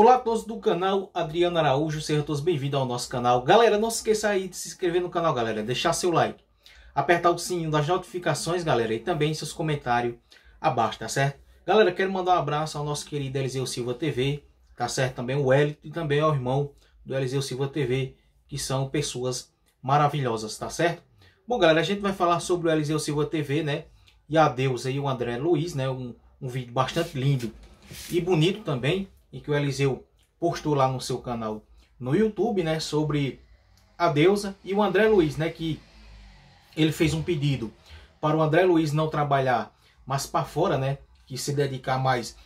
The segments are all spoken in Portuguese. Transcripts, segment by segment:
Olá a todos do canal Adriano Araújo, sejam todos bem-vindos ao nosso canal. Galera, não se esqueça aí de se inscrever no canal, galera, deixar seu like, apertar o sininho das notificações, galera, e também seus comentários abaixo, tá certo? Galera, quero mandar um abraço ao nosso querido Eliseu Silva TV, tá certo? Também o Hélito e também ao irmão do Eliseu Silva TV, que são pessoas maravilhosas, tá certo? Bom, galera, a gente vai falar sobre o Eliseu Silva TV, né? E a Deus aí, o André Luiz, né? Um, um vídeo bastante lindo e bonito também, e que o Eliseu postou lá no seu canal no YouTube, né, sobre a deusa e o André Luiz, né, que ele fez um pedido para o André Luiz não trabalhar, mas para fora, né, que se dedicar mais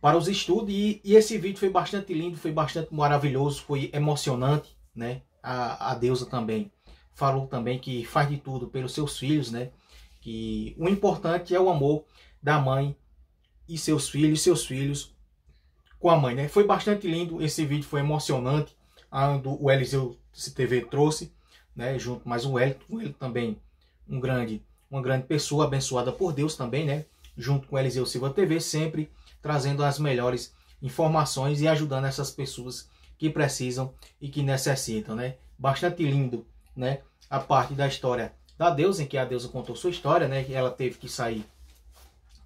para os estudos e, e esse vídeo foi bastante lindo, foi bastante maravilhoso, foi emocionante, né? A, a deusa também falou também que faz de tudo pelos seus filhos, né? Que o importante é o amor da mãe e seus filhos, seus filhos com a mãe. Né? Foi bastante lindo esse vídeo, foi emocionante. Do, o Eliseu TV trouxe, né? junto mais o Elton, ele também um grande, uma grande pessoa, abençoada por Deus também, né? junto com o Eliseu Silva TV, sempre trazendo as melhores informações e ajudando essas pessoas que precisam e que necessitam. Né? Bastante lindo né? a parte da história da deusa, em que a deusa contou sua história, né? que ela teve que sair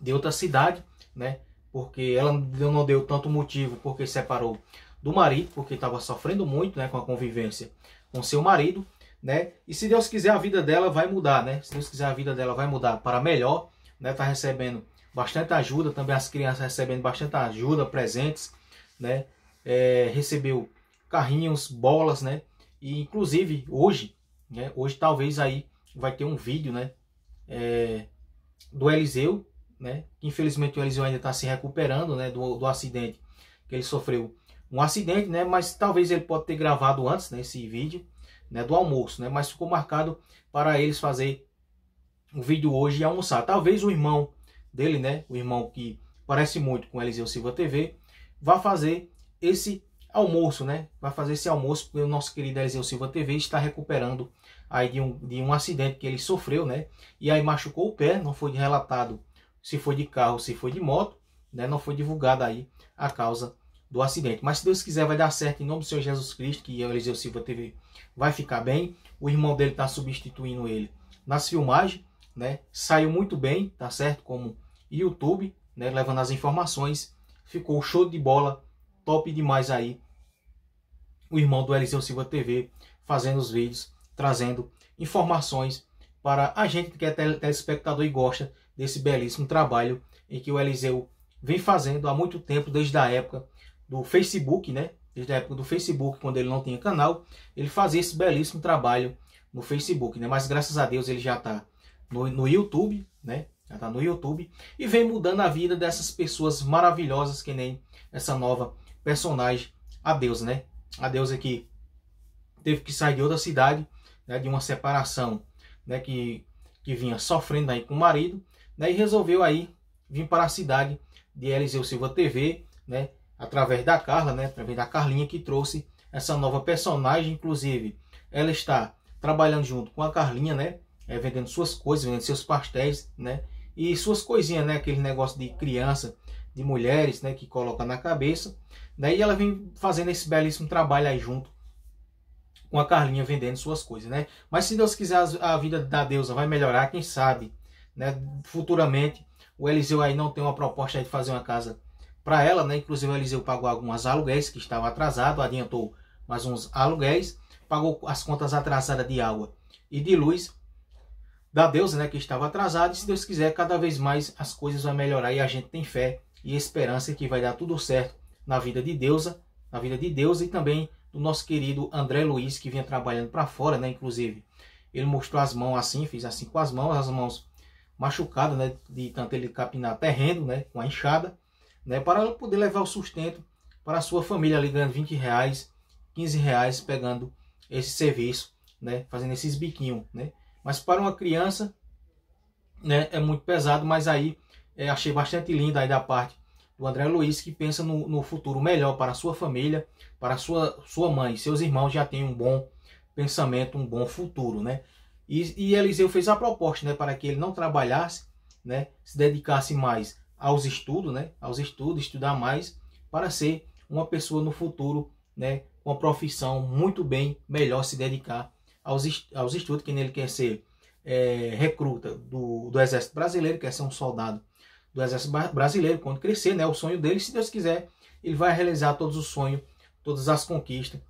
de outra cidade, né? porque ela não deu tanto motivo porque separou do marido, porque estava sofrendo muito né, com a convivência com seu marido, né? E se Deus quiser, a vida dela vai mudar, né? Se Deus quiser, a vida dela vai mudar para melhor, né? Tá recebendo bastante ajuda, também as crianças recebendo bastante ajuda, presentes, né? É, recebeu carrinhos, bolas, né? E inclusive hoje, né? Hoje talvez aí vai ter um vídeo, né? É, do Eliseu, né? Infelizmente o Eliseu ainda está se recuperando, né? Do, do acidente que ele sofreu. Um acidente, né? Mas talvez ele pode ter gravado antes, né? Esse vídeo, né? Do almoço, né? Mas ficou marcado para eles fazer um vídeo hoje e almoçar. Talvez o irmão dele, né? O irmão que parece muito com o Eliseu Silva TV, vá fazer esse almoço, né? Vai fazer esse almoço porque o nosso querido Eliseu Silva TV está recuperando aí de um, de um acidente que ele sofreu, né? E aí machucou o pé, não foi relatado se foi de carro, se foi de moto, né? Não foi divulgada aí a causa do acidente. Mas se Deus quiser, vai dar certo em nome do Senhor Jesus Cristo, que Eliseu Silva TV vai ficar bem. O irmão dele está substituindo ele nas filmagens, né? Saiu muito bem, tá certo? Como YouTube, né? Levando as informações. Ficou show de bola, top demais aí. O irmão do Eliseu Silva TV fazendo os vídeos, trazendo informações para a gente que é telespectador e gosta desse belíssimo trabalho em que o Eliseu vem fazendo há muito tempo, desde a época do Facebook, né? Desde a época do Facebook, quando ele não tinha canal, ele fazia esse belíssimo trabalho no Facebook, né? Mas graças a Deus ele já está no, no YouTube, né? Já está no YouTube e vem mudando a vida dessas pessoas maravilhosas que nem essa nova personagem, a deusa, né? A deusa que teve que sair de outra cidade, né? De uma separação, né? Que, que vinha sofrendo aí com o marido né, e resolveu aí vir para a cidade de Eliseu Silva TV, né, através da Carla, né, através da Carlinha que trouxe essa nova personagem, inclusive ela está trabalhando junto com a Carlinha, né, é, vendendo suas coisas, vendendo seus pastéis, né, e suas coisinhas, né, aquele negócio de criança, de mulheres, né, que coloca na cabeça, daí ela vem fazendo esse belíssimo trabalho aí junto com a Carlinha vendendo suas coisas, né? Mas se Deus quiser, a vida da deusa vai melhorar, quem sabe né? Futuramente, o Eliseu aí não tem uma proposta de fazer uma casa para ela, né? Inclusive o Eliseu pagou algumas aluguéis que estava atrasado, adiantou mais uns aluguéis, pagou as contas atrasadas de água e de luz da deusa, né, que estava atrasada. E se Deus quiser, cada vez mais as coisas vão melhorar e a gente tem fé e esperança que vai dar tudo certo na vida de deusa, na vida de Deus e também do nosso querido André Luiz que vinha trabalhando para fora, né, inclusive. Ele mostrou as mãos assim, fez assim com as mãos, as mãos machucada, né, de tanto ele capinar terreno, né, com a enxada, né, para poder levar o sustento para a sua família ali ganhando 20 reais, 15 reais pegando esse serviço, né, fazendo esses biquinhos, né. Mas para uma criança, né, é muito pesado, mas aí é, achei bastante lindo aí da parte do André Luiz que pensa no, no futuro melhor para a sua família, para a sua sua mãe, seus irmãos já tem um bom pensamento, um bom futuro, né? E, e Eliseu fez a proposta né, para que ele não trabalhasse, né, se dedicasse mais aos estudos, né, aos estudos, estudar mais, para ser uma pessoa no futuro, né, a profissão muito bem melhor se dedicar aos, aos estudos, que ele quer ser é, recruta do, do Exército Brasileiro, quer ser um soldado do Exército Brasileiro, quando crescer, né, o sonho dele, se Deus quiser, ele vai realizar todos os sonhos, todas as conquistas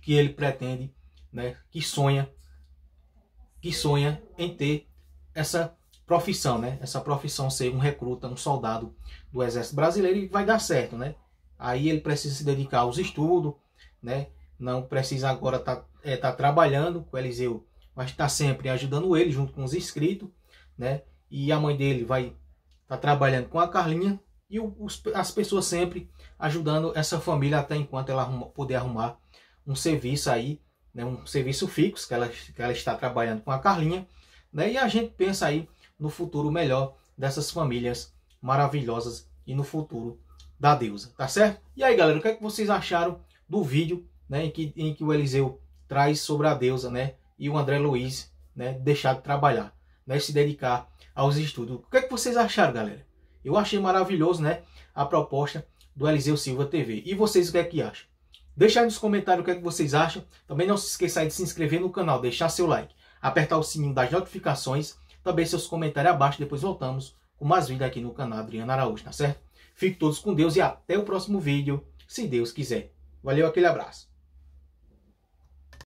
que ele pretende, né, que sonha que sonha em ter essa profissão, né? Essa profissão ser um recruta, um soldado do Exército Brasileiro e vai dar certo, né? Aí ele precisa se dedicar aos estudos, né? Não precisa agora estar tá, é, tá trabalhando com o Eliseu, mas está sempre ajudando ele junto com os inscritos, né? E a mãe dele vai estar tá trabalhando com a Carlinha e os, as pessoas sempre ajudando essa família até enquanto ela arruma, poder arrumar um serviço aí né, um serviço fixo que ela, que ela está trabalhando com a Carlinha. Né, e a gente pensa aí no futuro melhor dessas famílias maravilhosas e no futuro da deusa, tá certo? E aí, galera, o que, é que vocês acharam do vídeo né, em, que, em que o Eliseu traz sobre a deusa né, e o André Luiz né, deixar de trabalhar, né, se dedicar aos estudos? O que, é que vocês acharam, galera? Eu achei maravilhoso né, a proposta do Eliseu Silva TV. E vocês o que é que acham? Deixa aí nos comentários o que, é que vocês acham. Também não se esqueça de se inscrever no canal, deixar seu like, apertar o sininho das notificações, também seus comentários abaixo, depois voltamos com mais vídeo aqui no canal Adriano Araújo, tá certo? Fiquem todos com Deus e até o próximo vídeo, se Deus quiser. Valeu, aquele abraço.